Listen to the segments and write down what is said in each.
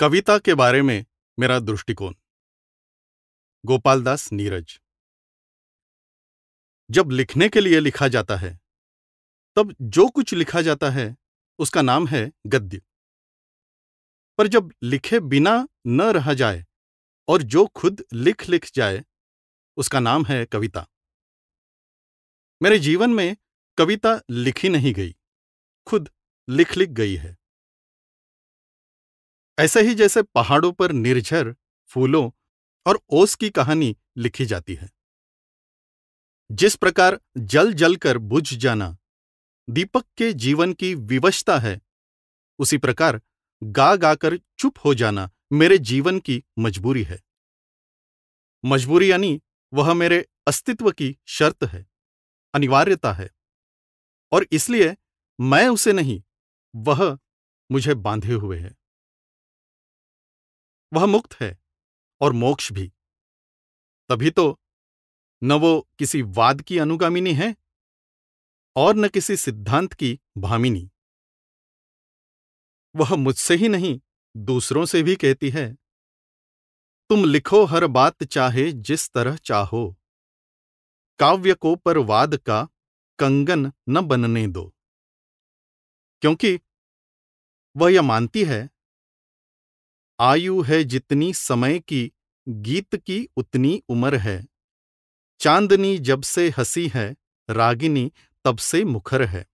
कविता के बारे में मेरा दृष्टिकोण गोपालदास नीरज जब लिखने के लिए लिखा जाता है तब जो कुछ लिखा जाता है उसका नाम है गद्य पर जब लिखे बिना न रह जाए और जो खुद लिख लिख जाए उसका नाम है कविता मेरे जीवन में कविता लिखी नहीं गई खुद लिख लिख गई है ऐसे ही जैसे पहाड़ों पर निर्झर फूलों और ओस की कहानी लिखी जाती है जिस प्रकार जल जल कर बुझ जाना दीपक के जीवन की विवशता है उसी प्रकार गा गाकर चुप हो जाना मेरे जीवन की मजबूरी है मजबूरी यानी वह मेरे अस्तित्व की शर्त है अनिवार्यता है और इसलिए मैं उसे नहीं वह मुझे बांधे हुए है वह मुक्त है और मोक्ष भी तभी तो न वो किसी वाद की अनुगामिनी है और न किसी सिद्धांत की भामिनी वह मुझसे ही नहीं दूसरों से भी कहती है तुम लिखो हर बात चाहे जिस तरह चाहो काव्य को पर वाद का कंगन न बनने दो क्योंकि वह यह मानती है आयु है जितनी समय की गीत की उतनी उम्र है चांदनी जब से हसी है रागिनी तब से मुखर है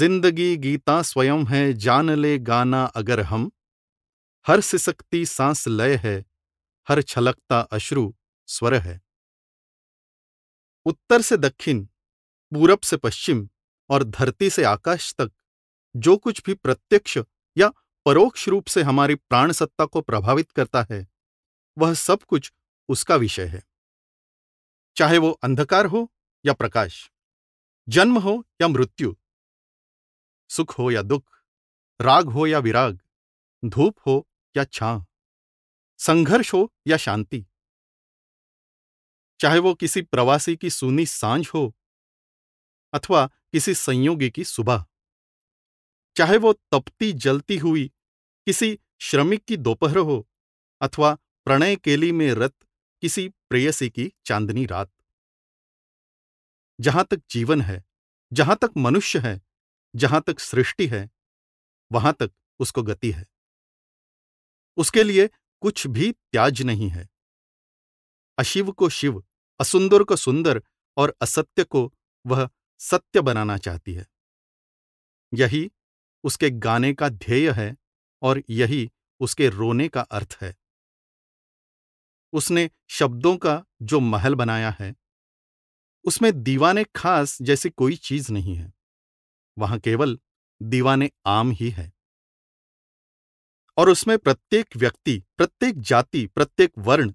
जिंदगी गीता स्वयं है जान ले गाना अगर हम हर सिसकती सांस लय है हर छलकता अश्रु स्वर है उत्तर से दक्षिण पूरब से पश्चिम और धरती से आकाश तक जो कुछ भी प्रत्यक्ष या परोक्ष रूप से हमारी प्राण सत्ता को प्रभावित करता है वह सब कुछ उसका विषय है चाहे वो अंधकार हो या प्रकाश जन्म हो या मृत्यु सुख हो या दुख राग हो या विराग धूप हो या छां संघर्ष हो या शांति चाहे वो किसी प्रवासी की सुनी सांझ हो अथवा किसी संयोगी की सुबह चाहे वो तपती जलती हुई किसी श्रमिक की दोपहर हो अथवा प्रणय केली में रत किसी प्रेयसी की चांदनी रात जहां तक जीवन है जहां तक मनुष्य है जहां तक सृष्टि है वहां तक उसको गति है उसके लिए कुछ भी त्याज नहीं है अशिव को शिव असुंदर को सुंदर और असत्य को वह सत्य बनाना चाहती है यही उसके गाने का ध्येय है और यही उसके रोने का अर्थ है उसने शब्दों का जो महल बनाया है उसमें दीवाने खास जैसी कोई चीज नहीं है वहां केवल दीवाने आम ही है और उसमें प्रत्येक व्यक्ति प्रत्येक जाति प्रत्येक वर्ण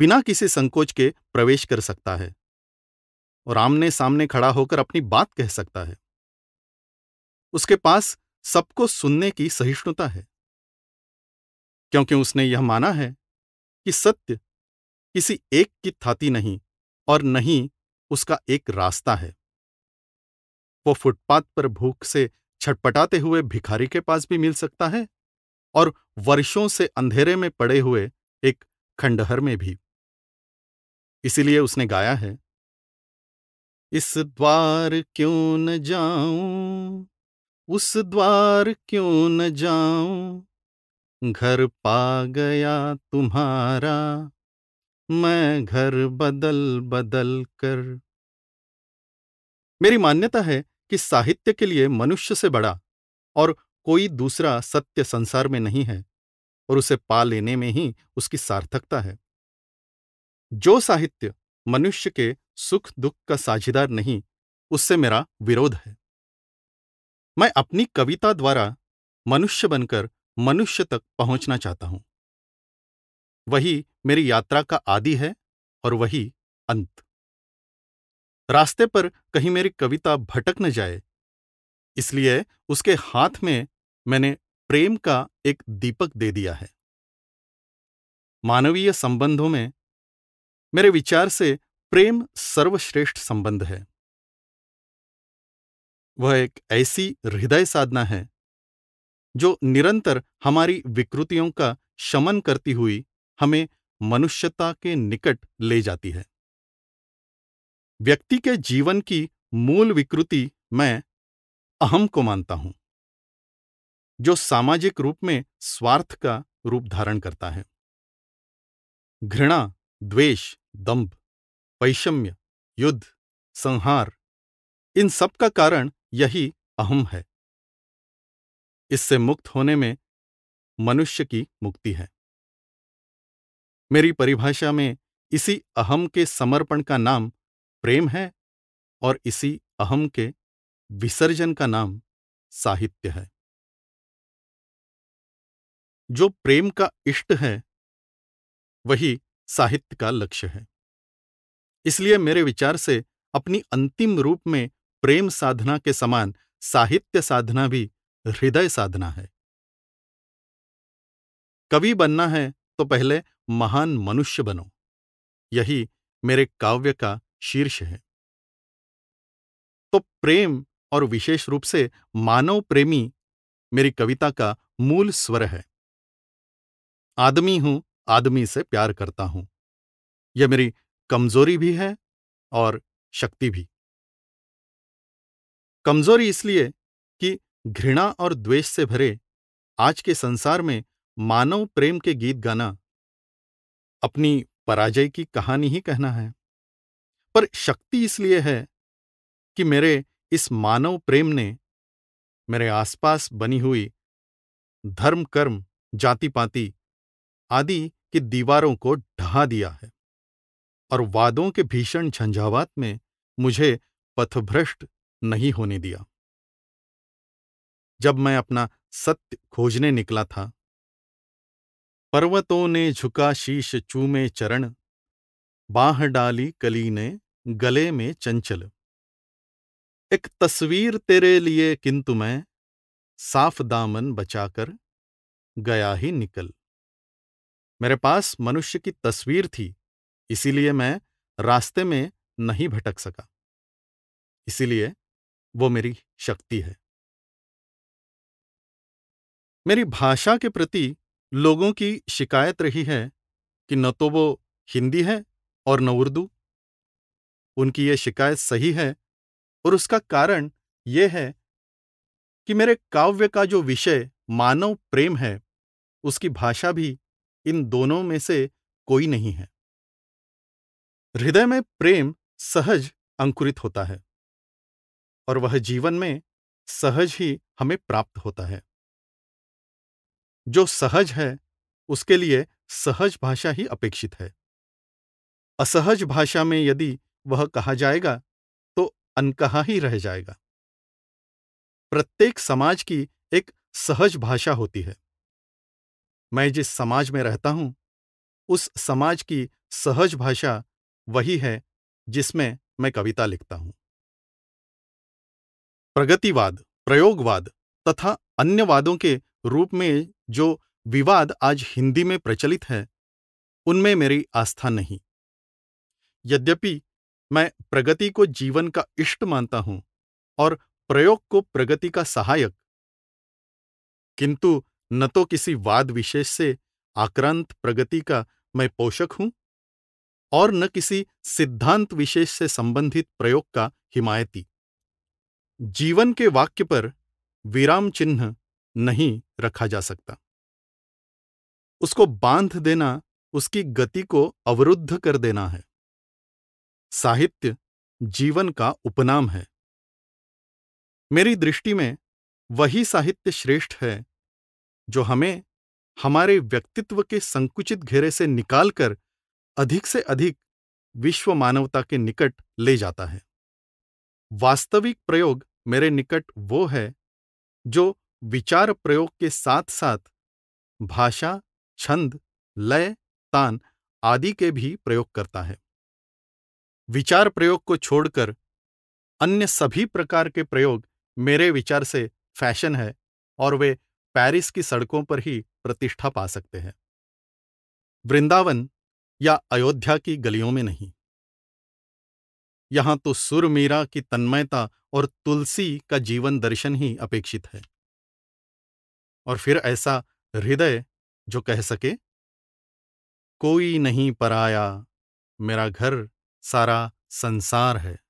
बिना किसी संकोच के प्रवेश कर सकता है और आमने सामने खड़ा होकर अपनी बात कह सकता है उसके पास सबको सुनने की सहिष्णुता है क्योंकि उसने यह माना है कि सत्य किसी एक की थाती नहीं और नहीं उसका एक रास्ता है वो फुटपाथ पर भूख से छटपटाते हुए भिखारी के पास भी मिल सकता है और वर्षों से अंधेरे में पड़े हुए एक खंडहर में भी इसीलिए उसने गाया है इस द्वार क्यों न जाऊं उस द्वार क्यों न जाऊं घर पा गया तुम्हारा मैं घर बदल बदल कर मेरी मान्यता है कि साहित्य के लिए मनुष्य से बड़ा और कोई दूसरा सत्य संसार में नहीं है और उसे पा लेने में ही उसकी सार्थकता है जो साहित्य मनुष्य के सुख दुख का साझेदार नहीं उससे मेरा विरोध है मैं अपनी कविता द्वारा मनुष्य बनकर मनुष्य तक पहुंचना चाहता हूं वही मेरी यात्रा का आदि है और वही अंत रास्ते पर कहीं मेरी कविता भटक न जाए इसलिए उसके हाथ में मैंने प्रेम का एक दीपक दे दिया है मानवीय संबंधों में मेरे विचार से प्रेम सर्वश्रेष्ठ संबंध है वह एक ऐसी हृदय साधना है जो निरंतर हमारी विकृतियों का शमन करती हुई हमें मनुष्यता के निकट ले जाती है व्यक्ति के जीवन की मूल विकृति मैं अहम को मानता हूं जो सामाजिक रूप में स्वार्थ का रूप धारण करता है घृणा द्वेष दंभ वैषम्य युद्ध संहार इन सब का कारण यही अहम है इससे मुक्त होने में मनुष्य की मुक्ति है मेरी परिभाषा में इसी अहम के समर्पण का नाम प्रेम है और इसी अहम के विसर्जन का नाम साहित्य है जो प्रेम का इष्ट है वही साहित्य का लक्ष्य है इसलिए मेरे विचार से अपनी अंतिम रूप में प्रेम साधना के समान साहित्य साधना भी हृदय साधना है कवि बनना है तो पहले महान मनुष्य बनो यही मेरे काव्य का शीर्ष है तो प्रेम और विशेष रूप से मानव प्रेमी मेरी कविता का मूल स्वर है आदमी हूं आदमी से प्यार करता हूं यह मेरी कमजोरी भी है और शक्ति भी कमजोरी इसलिए कि घृणा और द्वेष से भरे आज के संसार में मानव प्रेम के गीत गाना अपनी पराजय की कहानी ही कहना है पर शक्ति इसलिए है कि मेरे इस मानव प्रेम ने मेरे आसपास बनी हुई धर्म कर्म जाति पाति आदि की दीवारों को ढहा दिया है और वादों के भीषण झंझावात में मुझे पथभ्रष्ट नहीं होने दिया जब मैं अपना सत्य खोजने निकला था पर्वतों ने झुका शीश चूमे चरण बाह डाली कली ने गले में चंचल एक तस्वीर तेरे लिए किंतु मैं साफ दामन बचाकर गया ही निकल मेरे पास मनुष्य की तस्वीर थी इसीलिए मैं रास्ते में नहीं भटक सका इसीलिए वो मेरी शक्ति है मेरी भाषा के प्रति लोगों की शिकायत रही है कि न तो वो हिंदी है और न उर्दू उनकी ये शिकायत सही है और उसका कारण ये है कि मेरे काव्य का जो विषय मानव प्रेम है उसकी भाषा भी इन दोनों में से कोई नहीं है हृदय में प्रेम सहज अंकुरित होता है और वह जीवन में सहज ही हमें प्राप्त होता है जो सहज है उसके लिए सहज भाषा ही अपेक्षित है असहज भाषा में यदि वह कहा जाएगा तो अनकहा ही रह जाएगा प्रत्येक समाज की एक सहज भाषा होती है मैं जिस समाज में रहता हूं उस समाज की सहज भाषा वही है जिसमें मैं कविता लिखता हूं प्रगतिवाद प्रयोगवाद तथा अन्य वादों के रूप में जो विवाद आज हिंदी में प्रचलित है उनमें मेरी आस्था नहीं यद्यपि मैं प्रगति को जीवन का इष्ट मानता हूं और प्रयोग को प्रगति का सहायक किंतु न तो किसी वाद विशेष से आक्रांत प्रगति का मैं पोषक हूं और न किसी सिद्धांत विशेष से संबंधित प्रयोग का हिमायती जीवन के वाक्य पर विराम चिन्ह नहीं रखा जा सकता उसको बांध देना उसकी गति को अवरुद्ध कर देना है साहित्य जीवन का उपनाम है मेरी दृष्टि में वही साहित्य श्रेष्ठ है जो हमें हमारे व्यक्तित्व के संकुचित घेरे से निकालकर अधिक से अधिक विश्व मानवता के निकट ले जाता है वास्तविक प्रयोग मेरे निकट वो है जो विचार प्रयोग के साथ साथ भाषा छंद लय तान आदि के भी प्रयोग करता है विचार प्रयोग को छोड़कर अन्य सभी प्रकार के प्रयोग मेरे विचार से फैशन है और वे पेरिस की सड़कों पर ही प्रतिष्ठा पा सकते हैं वृंदावन या अयोध्या की गलियों में नहीं यहाँ तो सुर मीरा की तन्मयता और तुलसी का जीवन दर्शन ही अपेक्षित है और फिर ऐसा हृदय जो कह सके कोई नहीं पराया मेरा घर सारा संसार है